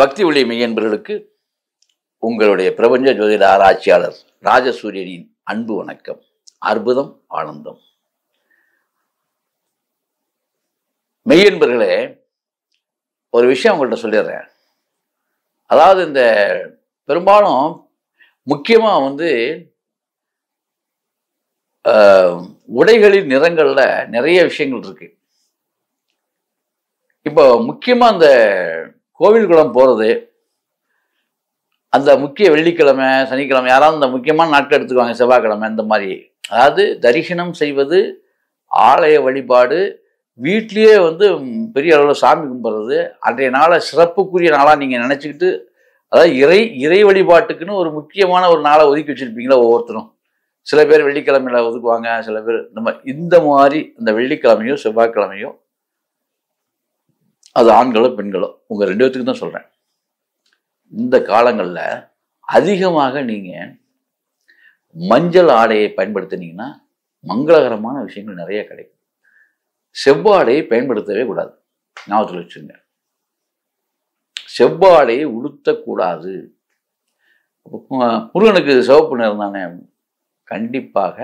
பக்தி ஒளி மெய்யன்பர்களுக்கு உங்களுடைய பிரபஞ்ச ஜோதிட ஆராய்ச்சியாளர் ராஜசூரியனின் அன்பு வணக்கம் அற்புதம் ஆனந்தம் மெய்யன்பர்களே ஒரு விஷயம் உங்கள்கிட்ட சொல்லிடுறேன் அதாவது இந்த பெரும்பாலும் முக்கியமாக வந்து உடைகளின் நிறங்களில் நிறைய விஷயங்கள் இருக்குது இப்போ முக்கியமாக அந்த கோவில் குளம் போகிறது அந்த முக்கிய வெள்ளிக்கிழமை சனிக்கிழமை யாராவது அந்த முக்கியமான நாட்கள் எடுத்துக்குவாங்க செவ்வாய்க்கிழமை அந்த மாதிரி அதாவது தரிசனம் செய்வது ஆலய வழிபாடு வீட்லேயே வந்து பெரிய அளவில் சாமி கும்பிட்றது அன்றைய நாளை சிறப்புக்குரிய நாளாக நீங்கள் நினச்சிக்கிட்டு அதாவது இறை இறை வழிபாட்டுக்குன்னு ஒரு முக்கியமான ஒரு நாளை ஒதுக்கி வச்சுருப்பீங்களா ஒவ்வொருத்தரும் சில பேர் வெள்ளிக்கிழமையில் ஒதுக்குவாங்க சில பேர் இந்த மாதிரி இந்த மாதிரி இந்த வெள்ளிக்கிழமையோ செவ்வாய்க்கிழமையோ அது ஆண்களோ பெண்களோ உங்கள் ரெண்டு பேர்த்துக்கு தான் சொல்கிறேன் இந்த காலங்களில் அதிகமாக நீங்கள் மஞ்சள் ஆடையை பயன்படுத்தினீங்கன்னா மங்களகரமான விஷயங்கள் நிறைய கிடைக்கும் செவ்வாடையை பயன்படுத்தவே கூடாது ஞாபகத்தில் வச்சுருங்க செவ்வாடையை உடுத்தக்கூடாது முருகனுக்கு சிவப்பு நிறம் தானே கண்டிப்பாக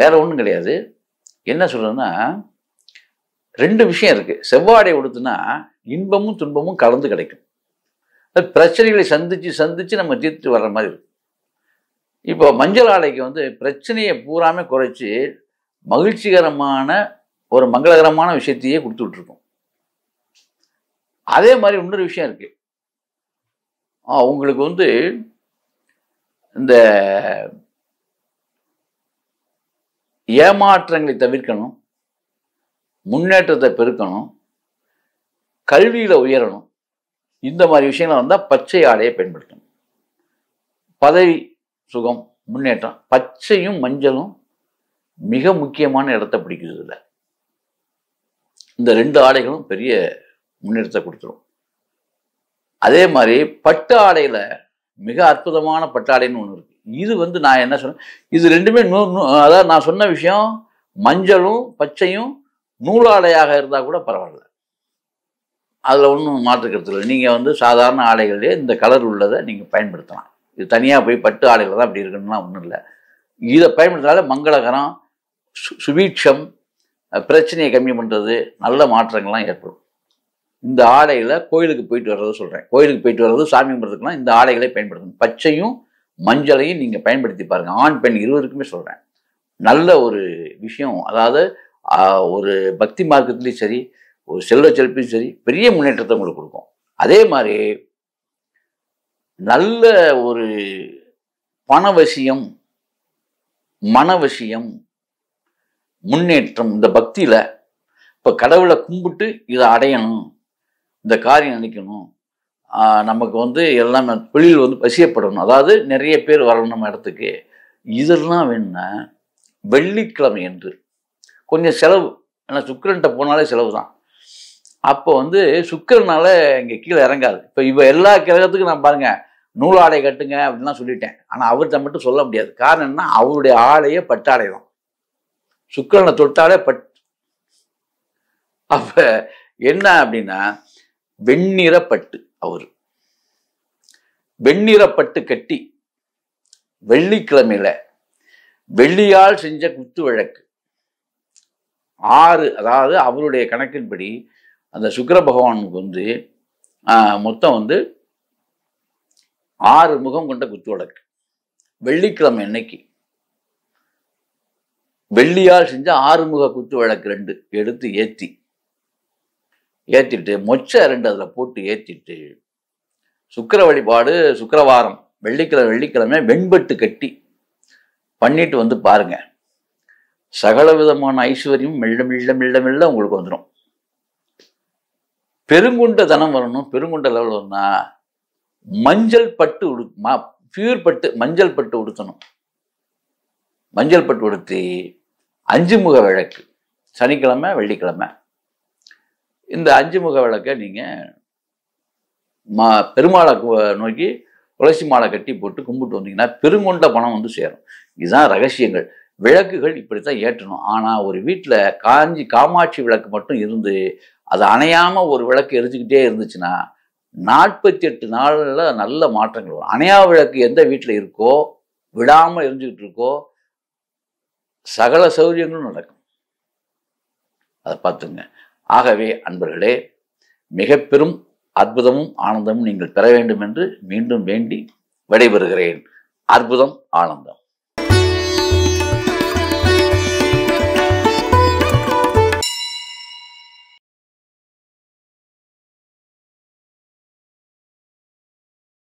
வேற ஒன்றும் கிடையாது என்ன சொல்கிறேன்னா ரெண்டு விஷயம் இருக்குது செவ்வாடை உடுத்துனா இன்பமும் துன்பமும் கலந்து கிடைக்கும் அது பிரச்சனைகளை சந்தித்து சந்தித்து நம்ம தீர்த்து வர்ற மாதிரி இருக்கும் இப்போ மஞ்சள் ஆலைக்கு வந்து பிரச்சனையை பூராமே குறைச்சி மகிழ்ச்சிகரமான ஒரு மங்களகரமான விஷயத்தையே கொடுத்து விட்ருக்கோம் அதே மாதிரி இன்னொரு விஷயம் இருக்குது உங்களுக்கு வந்து இந்த ஏமாற்றங்களை தவிர்க்கணும் முன்னேற்றத்தை பெருக்கணும் கல்வியில் உயரணும் இந்த மாதிரி விஷயங்கள் வந்தால் பச்சை ஆடையை பயன்படுத்தணும் பதவி சுகம் முன்னேற்றம் பச்சையும் மஞ்சளும் மிக முக்கியமான இடத்த பிடிக்கிறது இல்லை இந்த ரெண்டு ஆடைகளும் பெரிய முன்னேற்றத்தை கொடுத்துரும் அதே மாதிரி பட்டு ஆடையில் மிக அற்புதமான பட்டாடைன்னு ஒன்று இருக்குது இது வந்து நான் என்ன சொன்னேன் இது ரெண்டுமே நூறு அதாவது நான் சொன்ன விஷயம் மஞ்சளும் பச்சையும் நூலாடையாக இருந்தால் கூட பரவாயில்ல அதில் ஒன்றும் மாற்றுக்கிறது இல்லை நீங்கள் வந்து சாதாரண ஆடைகளிலே இந்த கலர் உள்ளதை நீங்கள் பயன்படுத்தலாம் இது தனியாக போய் பட்டு ஆடைகள் தான் அப்படி இருக்குன்னா ஒன்றும் இல்லை இதை பயன்படுத்தினாலே மங்களகரம் சு சுபீட்சம் பிரச்சனையை கம்மி பண்ணுறது நல்ல மாற்றங்கள்லாம் ஏற்படும் இந்த ஆடையில் கோயிலுக்கு போயிட்டு வர்றதை சொல்கிறேன் கோயிலுக்கு போயிட்டு வர்றது சாமி கும்பிட்றதுக்குலாம் இந்த ஆடைகளை பயன்படுத்தணும் பச்சையும் மஞ்சளையும் நீங்கள் பயன்படுத்தி பாருங்கள் ஆண் பெண் இருவருக்குமே சொல்கிறேன் நல்ல ஒரு விஷயம் அதாவது ஒரு பக்தி மார்க்கத்துலேயும் சரி ஒரு செல்வ செழிப்பையும் சரி பெரிய முன்னேற்றத்தை உங்களுக்கு கொடுக்கும் அதே மாதிரி நல்ல ஒரு பணவசியம் மனவசியம் முன்னேற்றம் இந்த பக்தியில் இப்போ கடவுளை கும்பிட்டு இதை அடையணும் இந்த காரியம் நினைக்கணும் நமக்கு வந்து எல்லாம் தொழில் வந்து பசியப்படணும் அதாவது நிறைய பேர் வரணும் நம்ம இடத்துக்கு இதெல்லாம் வேணும்னா வெள்ளிக்கிழமை என்று கொஞ்சம் செலவு ஏன்னா சுக்கரன்ட்ட போனாலே செலவு தான் அப்போ வந்து சுக்கரனால் இங்கே கீழே இறங்காது இப்போ இவ எல்லா கிரகத்துக்கும் நான் பாருங்கள் நூலாடை கட்டுங்க அப்படின்லாம் சொல்லிட்டேன் ஆனால் அவர்கிட்ட மட்டும் சொல்ல முடியாது காரணம் என்ன அவருடைய ஆடையே பட்டாடை தான் சுக்கரனை தொட்டாலே பட் அப்போ என்ன அப்படின்னா வெண்ணிறப்பட்டு அவர் வெண்ணிறப்பட்டு கட்டி வெள்ளிக்கிழமையில வெள்ளியால் செஞ்ச குத்து வழக்கு ஆறு அதாவது அவருடைய கணக்கின்படி அந்த சுக்கர பகவானுக்கு வந்து மொத்தம் வந்து ஆறு முகம் கொண்ட குத்து வழக்கு வெள்ளிக்கிழமை அன்னைக்கு வெள்ளியால் செஞ்ச ஆறுமுக குத்து வழக்கு ரெண்டு எடுத்து ஏற்றி ஏற்றிட்டு மொச்ச ரெண்டு அதில் போட்டு ஏற்றிட்டு சுக்கர வழிபாடு சுக்கரவாரம் வெள்ளிக்கிழமை வெள்ளிக்கிழமை வெண்பட்டு கட்டி பண்ணிட்டு வந்து பாருங்கள் சகல விதமான ஐஸ்வர்யம் மெல்ல மெல்ல மெல்ல மெல்ல உங்களுக்கு வந்துடும் பெருங்குண்ட தனம் வரணும் பெருங்குண்ட லெவல் வரணும்னா மஞ்சள் பட்டு உடு மா பியூர் பட்டு மஞ்சள் பட்டு உடுத்தணும் மஞ்சள் பட்டு உடுத்தி அஞ்சு முக விளக்கு சனிக்கிழமை வெள்ளிக்கிழமை இந்த அஞ்சு முக விளக்கை நீங்கள் மா பெருமாளை நோக்கி துளசி மாலை கட்டி போட்டு கும்பிட்டு வந்தீங்கன்னா பெருங்கொண்ட பணம் வந்து சேரும் இதுதான் ரகசியங்கள் விளக்குகள் இப்படி தான் ஏற்றணும் ஆனால் ஒரு வீட்டில் காஞ்சி காமாட்சி விளக்கு மட்டும் இருந்து அது அணையாமல் ஒரு விளக்கு எரிஞ்சுக்கிட்டே இருந்துச்சுன்னா நாற்பத்தி எட்டு நாளில் நல்ல மாற்றங்கள் வரும் அணையா விளக்கு எந்த வீட்டில் இருக்கோ விடாமல் எரிஞ்சுக்கிட்டு இருக்கோ சகல சௌகரியங்களும் நடக்கும் அதை பார்த்துங்க ஆகவே அன்பர்களே மிக பெரும் அற்புதமும் ஆனந்தமும் நீங்கள் பெற வேண்டும் என்று மீண்டும் வேண்டி விடைபெறுகிறேன் அற்புதம் ஆனந்தம்